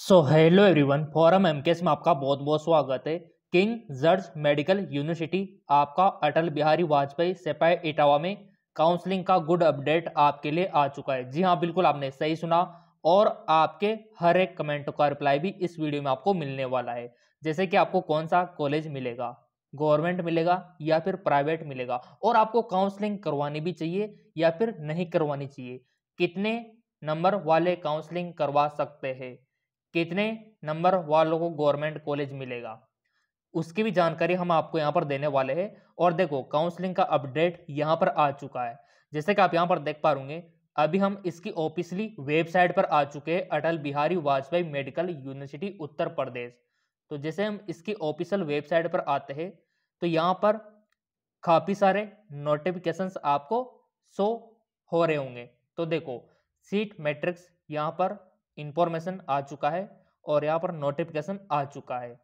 सो hello everyone forum MKS में आपका बहुत बहुत स्वागत है किंग जर्ज मेडिकल यूनिवर्सिटी आपका अटल बिहारी वाजपेयी सेपाई इटावा में काउंसलिंग का गुड अपडेट आपके लिए आ चुका है जी हाँ बिल्कुल आपने सही सुना और आपके हर एक कमेंट का रिप्लाई भी इस वीडियो में आपको मिलने वाला है जैसे कि आपको कौन सा कॉलेज मिलेगा गवर्नमेंट मिलेगा या फिर प्राइवेट मिलेगा और आपको काउंसलिंग करवानी भी चाहिए या फिर नहीं करवानी चाहिए कितने नंबर वाले काउंसलिंग करवा सकते हैं कितने नंबर वालों को गवर्नमेंट कॉलेज मिलेगा उसकी भी जानकारी हम आपको यहाँ पर देने वाले हैं और देखो काउंसलिंग का अपडेट यहाँ पर आ चुका है जैसे कि आप यहाँ पर देख पा रूंगे अभी हम इसकी ऑफिशियली वेबसाइट पर आ चुके हैं अटल बिहारी वाजपेयी मेडिकल यूनिवर्सिटी उत्तर प्रदेश तो जैसे हम इसकी ऑफिशियल वेबसाइट पर आते हैं तो यहाँ पर काफ़ी सारे नोटिफिकेशन आपको शो हो रहे होंगे तो देखो सीट मैट्रिक्स यहाँ पर इंफॉर्मेशन आ चुका है और यहाँ पर नोटिफिकेशन आ चुका है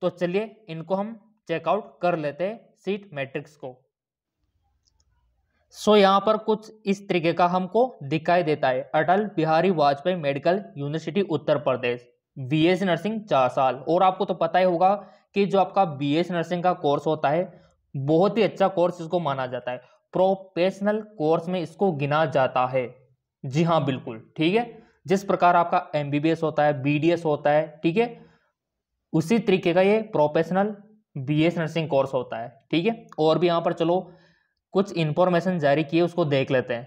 तो चलिए इनको हम चेकआउट कर लेते हैं सीट मैट्रिक्स को सो so, यहाँ पर कुछ इस तरीके का हमको दिखाई देता है Atal Bihari Vajpayee medical university Uttar Pradesh B S nursing चार साल और आपको तो पता ही होगा कि जो आपका बी एस नर्सिंग का कोर्स होता है बहुत ही अच्छा कोर्स इसको माना जाता है प्रोफेशनल कोर्स में इसको गिना जाता है जी हाँ बिल्कुल ठीक है जिस प्रकार आपका एम होता है बी होता है ठीक है उसी तरीके का ये प्रोफेशनल बी नर्सिंग कोर्स होता है ठीक है और भी यहाँ पर चलो कुछ इंफॉर्मेशन जारी किए उसको देख लेते हैं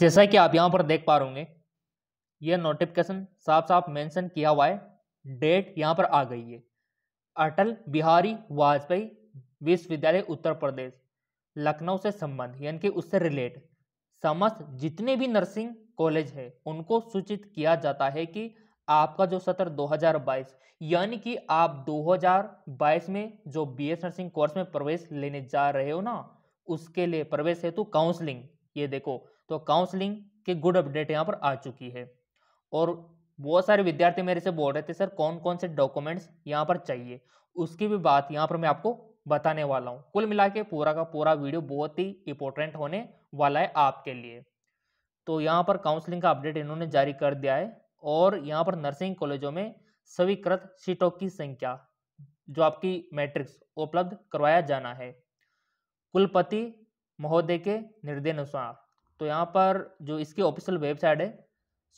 जैसा कि आप यहां पर देख पा रहे यह नोटिफिकेशन साफ साफ मेंशन किया हुआ है डेट यहां पर आ गई है अटल बिहारी वाजपेयी विश्वविद्यालय उत्तर प्रदेश लखनऊ से संबंध यानी कि उससे रिलेट समस्त जितने भी नर्सिंग कॉलेज है उनको सूचित किया जाता है कि आपका जो सत्र 2022 यानी कि आप 2022 में जो बीएस नर्सिंग कोर्स में प्रवेश लेने जा रहे हो ना उसके लिए प्रवेश हेतु काउंसलिंग ये देखो तो काउंसलिंग के गुड अपडेट यहाँ पर आ चुकी है और बहुत सारे विद्यार्थी मेरे से बोल रहे थे सर कौन कौन से डॉक्यूमेंट्स यहाँ पर चाहिए उसकी भी बात यहाँ पर मैं आपको बताने वाला हूँ कुल मिला के पूरा का पूरा वीडियो बहुत ही इंपॉर्टेंट होने वाला है आपके लिए तो यहाँ पर काउंसलिंग का अपडेट इन्होंने जारी कर दिया है और यहाँ पर नर्सिंग कॉलेजों में स्वीकृत सीटों की संख्या जो आपकी मैट्रिक्स उपलब्ध करवाया जाना है कुलपति महोदय के निर्देशानुसार तो यहाँ पर जो इसकी ऑफिशियल वेबसाइट है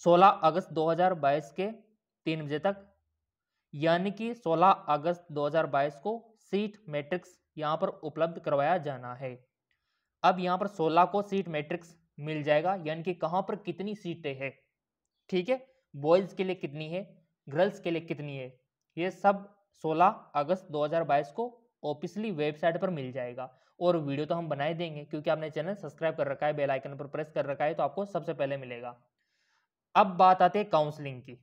16 अगस्त 2022 के तीन बजे तक यानी कि 16 अगस्त 2022 को सीट मैट्रिक्स यहाँ पर उपलब्ध करवाया जाना है अब यहाँ पर 16 को सीट मैट्रिक्स मिल जाएगा यानी कि कहाँ पर कितनी सीटें हैं ठीक है बॉयज के लिए कितनी है गर्ल्स के लिए कितनी है ये सब 16 अगस्त 2022 को ऑफिसली वेबसाइट पर मिल जाएगा और वीडियो तो हम बनाए देंगे क्योंकि आपने चैनल सब्सक्राइब कर रखा है बेल आइकन पर प्रेस कर रखा है तो आपको सबसे पहले मिलेगा अब बात आती है काउंसलिंग की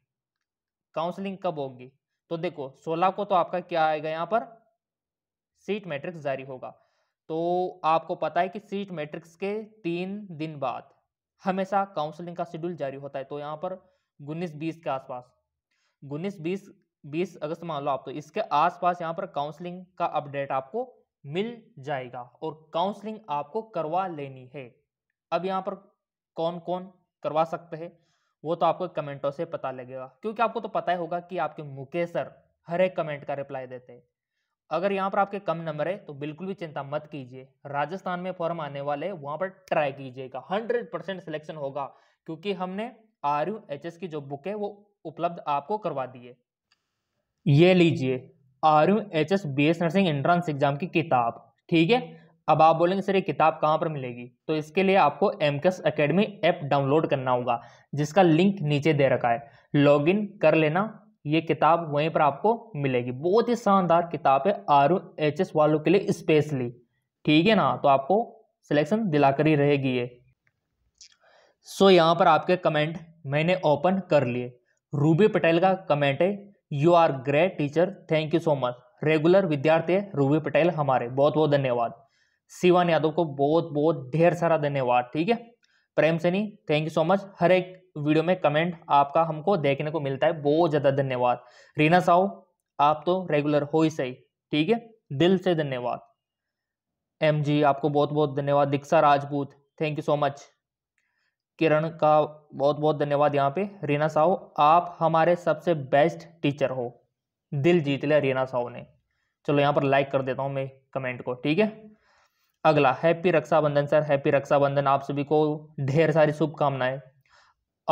काउंसलिंग कब होगी तो देखो 16 को तो आपका क्या आएगा यहाँ पर सीट मैट्रिक्स जारी होगा तो आपको पता है कि सीट मैट्रिक्स के तीन दिन बाद हमेशा काउंसलिंग का शेड्यूल जारी होता है तो यहाँ पर उन्नीस बीस के आसपास उन्नीस बीस बीस अगस्त मान लो आप तो इसके आसपास यहाँ पर काउंसलिंग का अपडेट आपको मिल जाएगा और काउंसलिंग आपको करवा लेनी है अब यहाँ पर कौन कौन करवा सकते हैं वो तो आपको कमेंटों से पता लगेगा क्योंकि आपको तो पता ही होगा कि आपके मुकेश सर हर एक कमेंट का रिप्लाई देते हैं अगर यहाँ पर आपके कम नंबर है तो बिल्कुल भी चिंता मत कीजिए राजस्थान में फॉर्म आने वाले वहां वहाँ पर ट्राई कीजिएगा हंड्रेड परसेंट सिलेक्शन होगा क्योंकि हमने आर यू एच एस की जो बुक है वो उपलब्ध आपको करवा दी है ये लीजिए R U H S B S nursing entrance exam की किताब ठीक है अब आप बोलेंगे सर ये किताब कहाँ पर मिलेगी तो इसके लिए आपको एम के एस अकेडमी ऐप डाउनलोड करना होगा जिसका लिंक नीचे दे रखा है लॉगिन कर लेना ये किताब वहीं पर आपको मिलेगी बहुत ही शानदार किताब है आर एच एस वालों के लिए स्पेशली ठीक है ना तो आपको सिलेक्शन दिलाकर ही रहेगी ये सो यहाँ पर आपके कमेंट मैंने ओपन कर लिए रूबी पटेल का कमेंट है you are great teacher thank you so much regular विद्यार्थी है रूबी पटेल हमारे बहुत बहुत धन्यवाद शिवान यादव को बहुत बहुत ढेर सारा धन्यवाद ठीक है Prem Saini thank you so much हर एक वीडियो में कमेंट आपका हमको देखने को मिलता है बहुत ज़्यादा धन्यवाद रीना साहू आप तो रेगुलर हो ही सही ठीक है दिल से धन्यवाद एम जी आपको बहुत बहुत धन्यवाद Diksha Rajput thank you so much Kiran का बहुत बहुत धन्यवाद यहाँ पे रीना साहू आप हमारे सबसे बेस्ट टीचर हो दिल जीत लिया रीना साहू ने चलो यहाँ पर लाइक कर देता हूँ मैं कमेंट को ठीक है अगला happy Raksha Bandhan sir happy Raksha Bandhan आप सभी को ढेर सारी शुभकामनाएं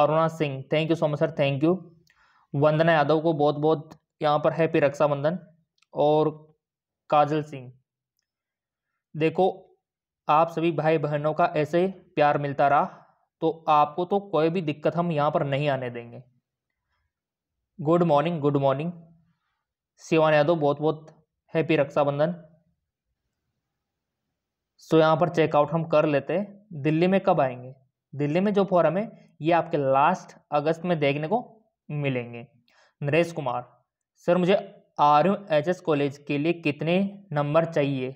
Aruna Singh thank you so much sir thank you Vandana Yadav को बहुत बहुत यहाँ पर हैप्पी रक्षाबंधन और काजल सिंह देखो आप सभी भाई बहनों का ऐसे प्यार मिलता रहा तो आपको तो कोई भी दिक्कत हम यहाँ पर नहीं आने देंगे good morning good morning Shivan Yadav बहुत बहुत हैप्पी रक्षाबंधन सो यहाँ पर चेकआउट हम कर लेते दिल्ली में कब आएंगे दिल्ली में जो फोरम है ये आपके लास्ट अगस्त में देखने को मिलेंगे नरेश कुमार सर मुझे R U H S college के लिए कितने नंबर चाहिए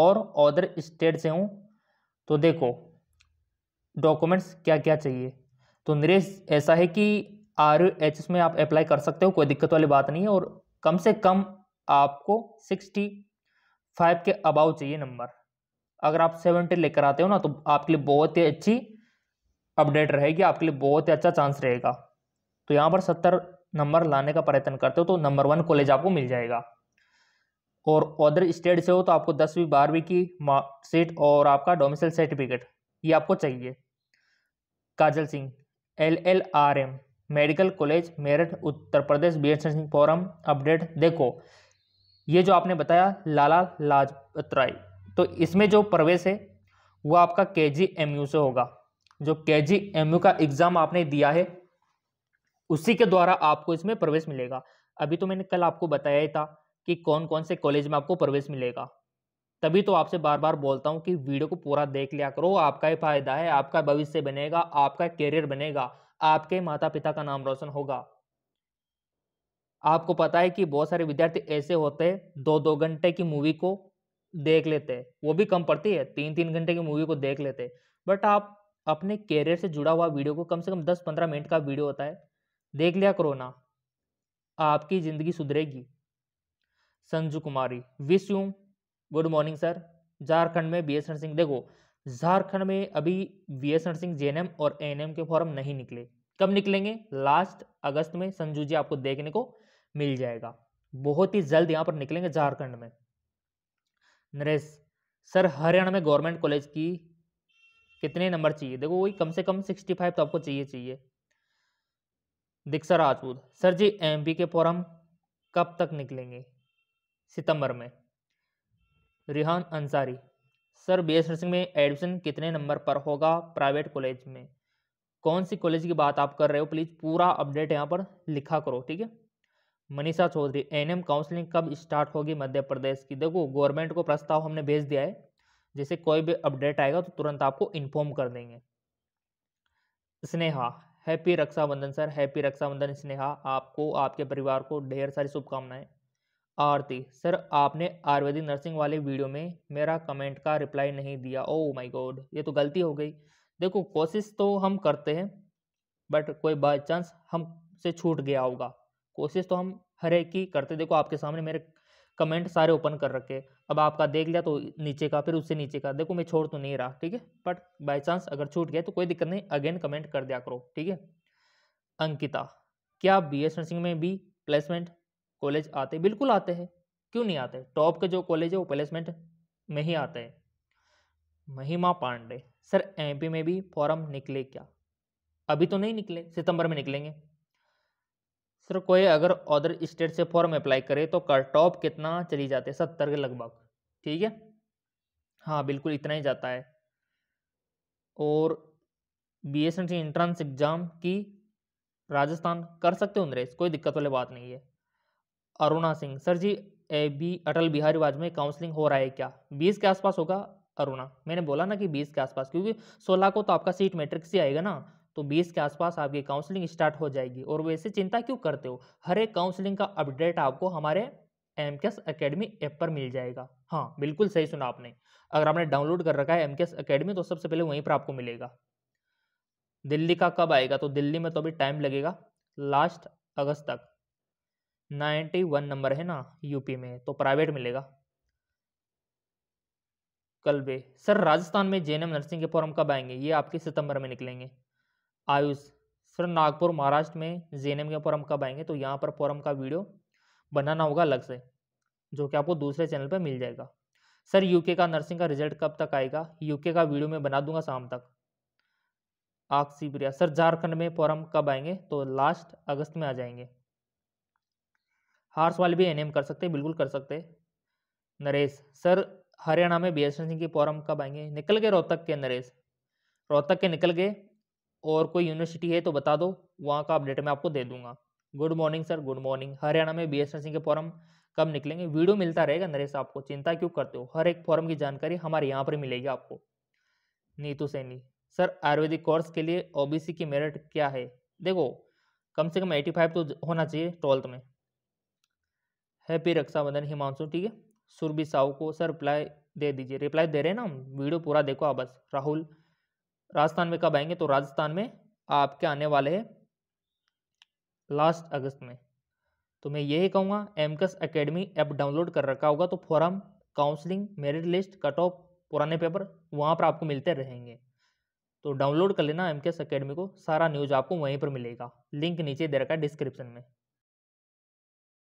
और अदर स्टेट से हूँ तो देखो डॉक्यूमेंट्स क्या क्या चाहिए तो नरेश ऐसा है कि आर यू एच एस में आप अप्लाई कर सकते हो कोई दिक्कत वाली बात नहीं है और कम से कम आपको सिक्सटी फाइव के अबाव चाहिए नंबर अगर आप सेवेंटी लेकर आते हो ना तो आपके लिए बहुत ही अच्छी अपडेट रहेगी आपके लिए बहुत ही अच्छा चांस रहेगा तो यहाँ पर सत्तर नंबर लाने का प्रयत्न करते हो तो नंबर वन कॉलेज आपको मिल जाएगा और अदर स्टेट से हो तो आपको दसवीं बारहवीं की मार्कशीट और आपका डोमिसल सर्टिफिकेट ये आपको चाहिए Kajal Singh L L R M medical college Meerut Uttar Pradesh B S form update देखो ये जो आपने बताया लाला लाजपत राय तो इसमें जो प्रवेश है वो आपका के जी एम यू से होगा जो के जी एम यू का एग्ज़ाम आपने दिया है उसी के द्वारा आपको इसमें प्रवेश मिलेगा अभी तो मैंने कल आपको बताया ही था कि कौन कौन से कॉलेज में आपको प्रवेश मिलेगा तभी तो आपसे बार बार बोलता हूँ कि वीडियो को पूरा देख लिया करो आपका ही फायदा है आपका भविष्य बनेगा आपका करियर बनेगा आपके माता पिता का नाम रोशन होगा आपको पता है कि बहुत सारे विद्यार्थी ऐसे होते हैं दो दो घंटे की मूवी को देख लेते हैं वो भी कम पड़ती है तीन तीन घंटे की मूवी को देख लेते हैं बट आप अपने कैरियर से जुड़ा हुआ वीडियो को कम से कम दस पंद्रह मिनट का वीडियो होता है देख लिया करो ना आपकी ज़िंदगी सुधरेगी Sanju Kumari wish you good morning sir Jharkhand में बी एस सिंह देखो झारखंड में अभी बी एस सिंह जे और एन के फॉर्म नहीं निकले कब निकलेंगे लास्ट अगस्त में संजू जी आपको देखने को मिल जाएगा बहुत ही जल्द यहाँ पर निकलेंगे झारखंड में नरेश सर हरियाणा में गवर्नमेंट कॉलेज की कितने नंबर चाहिए देखो वही कम से कम सिक्सटी फाइव तो आपको चाहिए चाहिए Diksha Rajput sir G M K form कब तक निकलेंगे सितंबर में Rihan Ansari sir B S nursing में एडमिशन कितने नंबर पर होगा प्राइवेट कॉलेज में कौन सी कॉलेज की बात आप कर रहे हो प्लीज़ पूरा अपडेट यहाँ पर लिखा करो ठीक है मनीषा चौधरी एनएम काउंसलिंग कब स्टार्ट होगी मध्य प्रदेश की देखो गवर्नमेंट को प्रस्ताव हमने भेज दिया है जैसे कोई भी अपडेट आएगा तो तुरंत आपको इन्फॉर्म कर देंगे Sneha happy Raksha Bandhan sir happy Raksha Bandhan Sneha आपको आपके परिवार को ढेर सारी शुभकामनाएं आरती सर आपने आयुर्वेदिक नर्सिंग वाले वीडियो में मेरा कमेंट का रिप्लाई नहीं दिया ओ माय गॉड ये तो गलती हो गई देखो कोशिश तो हम करते हैं बट कोई बाई चांस हम से छूट गया होगा कोशिश तो हम हर एक की करते देखो आपके सामने मेरे कमेंट सारे ओपन कर रखे अब आपका देख लिया तो नीचे का फिर उससे नीचे का देखो मैं छोड़ तो नहीं रहा ठीक है बट बाय चांस अगर छूट गया तो कोई दिक्कत नहीं अगेन कमेंट कर दिया करो ठीक है अंकिता क्या बी एस नर्सिंग में भी प्लेसमेंट कॉलेज आते बिल्कुल आते हैं क्यों नहीं आते टॉप के जो कॉलेज है वो प्लेसमेंट में ही आते हैं महिमा पांडे सर एम में भी फॉर्म निकले क्या अभी तो नहीं निकले सितंबर में निकलेंगे सर कोई अगर अदर स्टेट से फॉर्म अप्लाई करे तो कट ऑफ कितना चली जाते है सत्तर के लगभग ठीक है हाँ बिल्कुल इतना ही जाता है और बी एस एंट्रेंस एग्जाम की राजस्थान कर सकते हो नरेश कोई दिक्कत वाली बात नहीं है Aruna Singh sir ji A B Atal Bihari Vajpayee counselling हो रहा है क्या बीस के आसपास होगा अरुणा मैंने बोला ना कि बीस के आसपास क्योंकि सोलह को तो आपका सीट मैट्रिक से आएगा ना तो 20 के आसपास आपकी काउंसलिंग स्टार्ट हो जाएगी और वैसे चिंता क्यों करते हो हर एक काउंसलिंग का अपडेट आपको हमारे एम के एस अकेडमी ऐप पर मिल जाएगा हाँ बिल्कुल सही सुना आपने अगर आपने डाउनलोड कर रखा है एम के एस अकेडमी तो सबसे पहले वहीं पर आपको मिलेगा दिल्ली का कब आएगा तो दिल्ली में तो अभी टाइम लगेगा लास्ट अगस्त तक नाइन्टी वन नंबर है ना यूपी में तो प्राइवेट मिलेगा कल वे सर राजस्थान में जे नर्सिंग के फॉर्म कब आएंगे ये आपके सितंबर में निकलेंगे आयुष सर नागपुर महाराष्ट्र में एम के फॉरम कब आएंगे तो यहाँ पर फॉरम का वीडियो बनाना होगा अलग से जो कि आपको दूसरे चैनल पर मिल जाएगा सर यूके का नर्सिंग का रिजल्ट कब तक आएगा यूके का वीडियो मैं बना दूंगा शाम तक आक्सी प्रिया सर झारखंड में फॉरम कब आएंगे तो लास्ट अगस्त में आ जाएंगे हार्स वाले भी एनएम कर सकते बिल्कुल कर सकते नरेश सर हरियाणा में बी एस एन सिंह के फॉरम कब आएंगे निकल गए रोहतक के नरेश रोहतक के निकल गए और कोई यूनिवर्सिटी है तो बता दो वहाँ का अपडेट मैं आपको दे दूंगा good morning sir good morning Haryana में बी एस के फॉर्म कब निकलेंगे वीडियो मिलता रहेगा नरेश आपको चिंता क्यों करते हो हर एक फॉर्म की जानकारी हमारे यहाँ पर मिलेगी आपको नीतू सैनी सर आयुर्वेदिक कोर्स के लिए ओ की मेरिट क्या है देखो कम से कम फाइव तो होना चाहिए ट्वेल्थ में हैप्पी रक्षाबंधन हिमांशु ठीक है सुरभि साहू को सर रिप्लाई दे दीजिए रिप्लाई दे रहे हैं ना वीडियो पूरा देखो आप बस राहुल राजस्थान में कब आएंगे तो राजस्थान में आपके आने वाले हैं लास्ट अगस्त में तो मैं यही कहूँगा एमकस एकेडमी ऐप डाउनलोड कर रखा होगा तो form counselling merit list cut off पुराने पेपर वहाँ पर आपको मिलते रहेंगे तो डाउनलोड कर लेना एमकेएस एकेडमी को सारा न्यूज़ आपको वहीं पर मिलेगा लिंक नीचे दे रखा है डिस्क्रिप्शन में